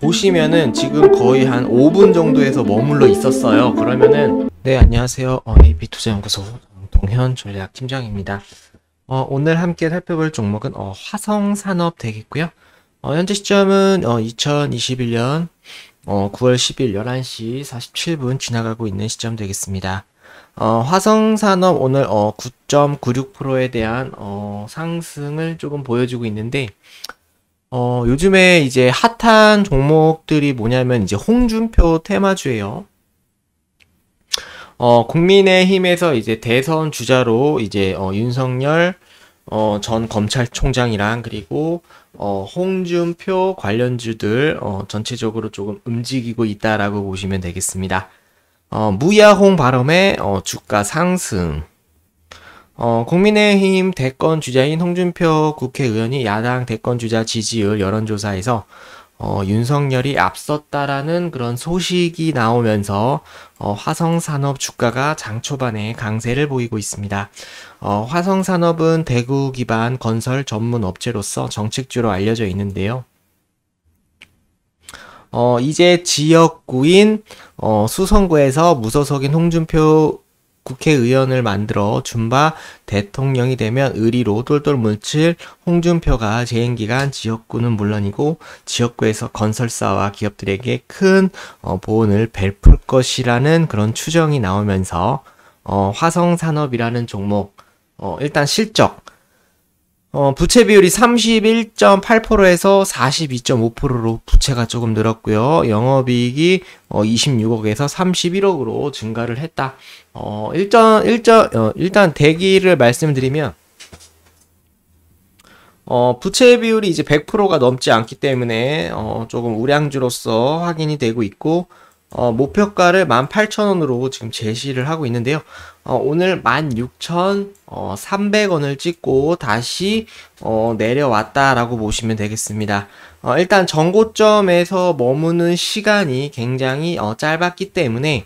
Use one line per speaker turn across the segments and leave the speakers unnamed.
보시면은 지금 거의 한 5분 정도에서 머물러 있었어요. 그러면은 네 안녕하세요. 어, AB 투자연구소 동현 전략 팀장입니다. 어, 오늘 함께 살펴볼 종목은 어, 화성산업 되겠고요. 어, 현재 시점은 어, 2021년 어, 9월 10일 11시 47분 지나가고 있는 시점 되겠습니다. 어, 화성산업 오늘 어, 9.96%에 대한 어, 상승을 조금 보여주고 있는데 어, 요즘에 이제 핫한 종목들이 뭐냐면 이제 홍준표 테마주예요. 어, 국민의힘에서 이제 대선 주자로 이제 어, 윤석열 어, 전 검찰총장이랑 그리고 어, 홍준표 관련주들 어, 전체적으로 조금 움직이고 있다라고 보시면 되겠습니다. 어, 무야홍 바람에 어, 주가 상승. 어, 국민의힘 대권 주자인 홍준표 국회의원이 야당 대권 주자 지지율 여론조사에서 어, 윤석열이 앞섰다라는 그런 소식이 나오면서 어, 화성산업 주가가 장 초반에 강세를 보이고 있습니다. 어, 화성산업은 대구 기반 건설 전문 업체로서 정책주로 알려져 있는데요. 어, 이제 지역구인 어, 수성구에서 무소속인 홍준표 국회의원을 만들어 준바 대통령이 되면 의리로 똘똘 뭉칠 홍준표가 재임기간 지역구는 물론이고 지역구에서 건설사와 기업들에게 큰 어, 보온을 베풀 것이라는 그런 추정이 나오면서 어, 화성산업이라는 종목 어, 일단 실적 어, 부채 비율이 31.8%에서 42.5%로 부채가 조금 늘었고요. 영업이익이 어, 26억에서 31억으로 증가를 했다. 어, 일전, 일전, 어, 일단 대기를 말씀드리면 어, 부채 비율이 이제 100%가 넘지 않기 때문에 어, 조금 우량주로서 확인이 되고 있고 어, 목표가를 18,000원으로 지금 제시를 하고 있는데요. 어, 오늘 16,300원을 찍고 다시 어, 내려왔다라고 보시면 되겠습니다. 어, 일단 전고점에서 머무는 시간이 굉장히 어, 짧았기 때문에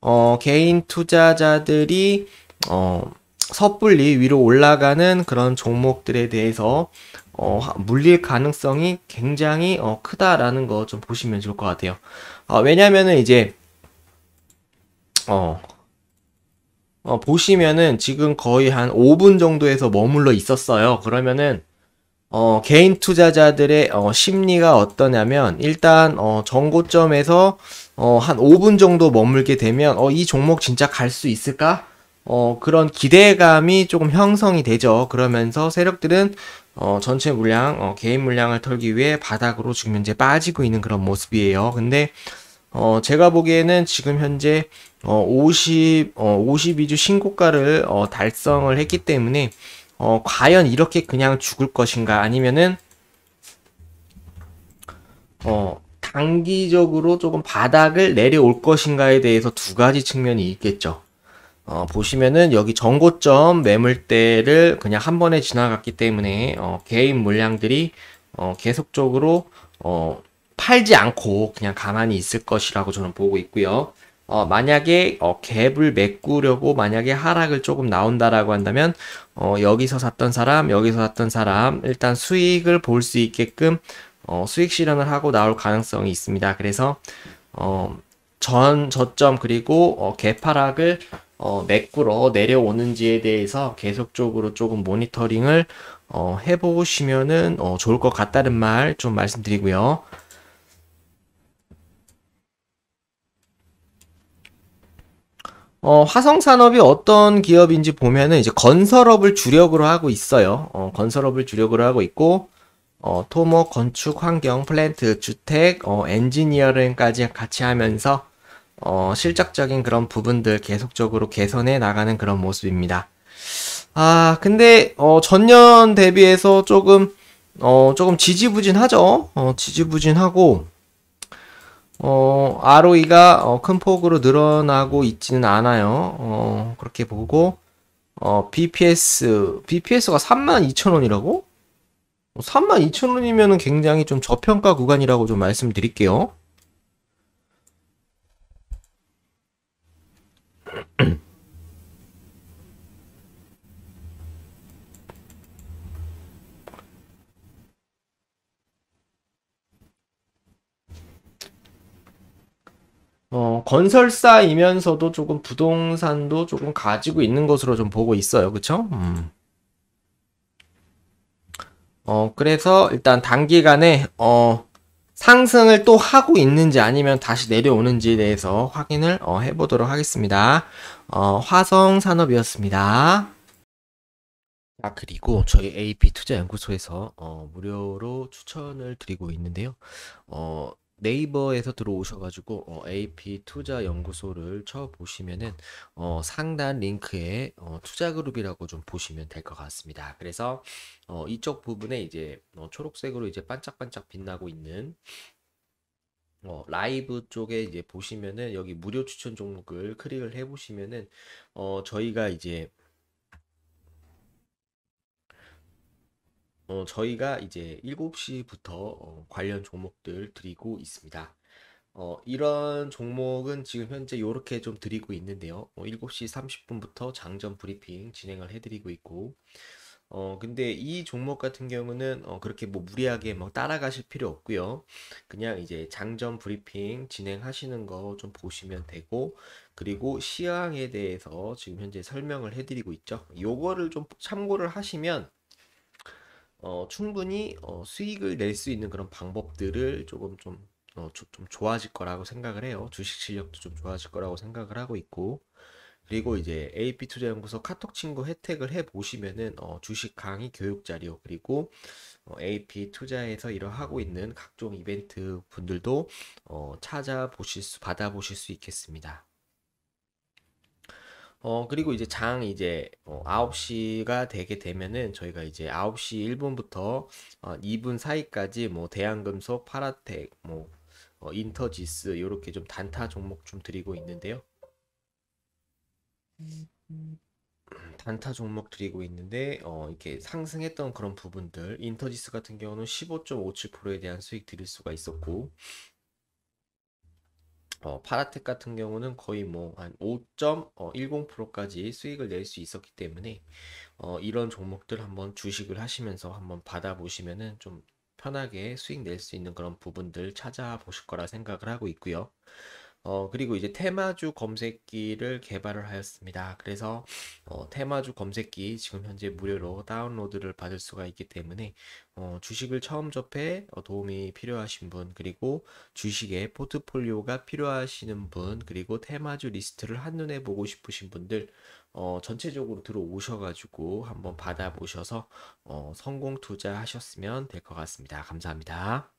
어, 개인 투자자들이 어, 섣불리 위로 올라가는 그런 종목들에 대해서 어, 물릴 가능성이 굉장히 어, 크다라는 거 좀 보시면 좋을 것 같아요. 아, 왜냐면은 이제 어, 어, 보시면은 지금 거의 한 5분 정도에서 머물러 있었어요. 그러면은 어, 개인 투자자들의 어, 심리가 어떠냐면 일단 어, 정고점에서 어, 한 5분 정도 머물게 되면 어, 이 종목 진짜 갈 수 있을까? 어, 그런 기대감이 조금 형성이 되죠. 그러면서 세력들은 어, 전체 물량, 어, 개인 물량을 털기 위해 바닥으로 지금 현재 빠지고 있는 그런 모습이에요. 근데 어, 제가 보기에는 지금 현재 어, 50, 어, 52주 신고가를 어, 달성을 했기 때문에 어, 과연 이렇게 그냥 죽을 것인가 아니면은 어, 단기적으로 조금 바닥을 내려올 것인가에 대해서 두 가지 측면이 있겠죠. 어, 보시면은 여기 전고점 매물대를 그냥 한 번에 지나갔기 때문에 어, 개인 물량들이 어, 계속적으로 어, 팔지 않고 그냥 가만히 있을 것이라고 저는 보고 있고요. 어, 만약에 어, 갭을 메꾸려고 만약에 하락을 조금 나온다라고 한다면 어, 여기서 샀던 사람, 여기서 샀던 사람 일단 수익을 볼 수 있게끔 어, 수익 실현을 하고 나올 가능성이 있습니다. 그래서 어, 전 저점 그리고 어, 갭 하락을 어, 매꾸러 내려오는지에 대해서 계속적으로 조금 모니터링을 어, 해보시면은 어, 좋을 것 같다는 말 좀 말씀드리고요. 어, 화성산업이 어떤 기업인지 보면은 이제 건설업을 주력으로 하고 있어요. 어, 건설업을 주력으로 하고 있고, 어, 토목, 건축, 환경, 플랜트, 주택, 어, 엔지니어링까지 같이 하면서 어, 실적적인 그런 부분들 계속적으로 개선해 나가는 그런 모습입니다. 아, 근데 어, 전년 대비해서 조금 어, 조금 지지부진하죠. 어, 지지부진하고 어, ROE가 어, 큰 폭으로 늘어나고 있지는 않아요. 어, 그렇게 보고 어, BPS BPS가 32,000원이라고? 3 2 0 0 0원이면 굉장히 좀 저평가 구간이라고 좀 말씀드릴게요. 어, 건설사이면서도 조금 부동산도 조금 가지고 있는 것으로 좀 보고 있어요. 그쵸? 음. 어, 그래서 일단 단기간에, 어, 상승을 또 하고 있는지 아니면 다시 내려오는지에 대해서 확인을 어, 해보도록 하겠습니다. 어, 화성산업이었습니다. 아, 그리고 저희 AP 투자연구소에서 어, 무료로 추천을 드리고 있는데요. 어, 네이버에서 들어오셔가지고 어, AP 투자 연구소를 쳐 보시면은 어, 상단 링크에 어, 투자 그룹이라고 좀 보시면 될 것 같습니다. 그래서 어, 이쪽 부분에 이제 어, 초록색으로 이제 반짝반짝 빛나고 있는 어, 라이브 쪽에 이제 보시면은 여기 무료 추천 종목을 클릭을 해보시면은 어, 저희가 이제 어, 저희가 이제 7시부터 어, 관련 종목들 드리고 있습니다. 어, 이런 종목은 지금 현재 이렇게 좀 드리고 있는데요. 어, 7시 30분부터 장전 브리핑 진행을 해드리고 있고, 어, 근데 이 종목 같은 경우는 어, 그렇게 뭐 무리하게 막 뭐 따라가실 필요 없고요. 그냥 이제 장전 브리핑 진행하시는 거 좀 보시면 되고, 그리고 시황에 대해서 지금 현재 설명을 해드리고 있죠. 요거를 좀 참고를 하시면 어, 충분히 어, 수익을 낼 수 있는 그런 방법들을 조금 좀, 어, 조, 좀 좋아질 거라고 생각을 해요. 주식 실력도 좀 좋아질 거라고 생각을 하고 있고 그리고 이제 AP 투자연구소 카톡 친구 혜택을 해 보시면은 어, 주식 강의 교육 자료 그리고 어, AP 투자에서 일어하고 있는 각종 이벤트 분들도 어, 찾아보실 수 받아보실 수 있겠습니다. 어, 그리고 이제 장 이제 9시가 어, 되게 되면은 저희가 이제 9시 1분부터 2분 어, 사이까지 뭐 대한금속, 파라텍, 뭐 어, 인터지스 요렇게좀 단타 종목 좀 드리고 있는데요. 단타 종목 드리고 있는데 어, 이렇게 상승했던 그런 부분들 인터지스 같은 경우는 15.57%에 대한 수익 드릴 수가 있었고 어, 파라텍 같은 경우는 거의 뭐 한 5.10%까지 어, 수익을 낼 수 있었기 때문에 어, 이런 종목들 한번 주식을 하시면서 한번 받아보시면은 좀 편하게 수익 낼 수 있는 그런 부분들 찾아보실 거라 생각을 하고 있고요. 어, 그리고 이제 테마주 검색기를 개발을 하였습니다. 그래서 어, 테마주 검색기 지금 현재 무료로 다운로드를 받을 수가 있기 때문에 어, 주식을 처음 접해 어, 도움이 필요하신 분 그리고 주식의 포트폴리오가 필요하시는 분 그리고 테마주 리스트를 한눈에 보고 싶으신 분들 어, 전체적으로 들어오셔가지고 한번 받아보셔서 어, 성공 투자하셨으면 될 것 같습니다. 감사합니다.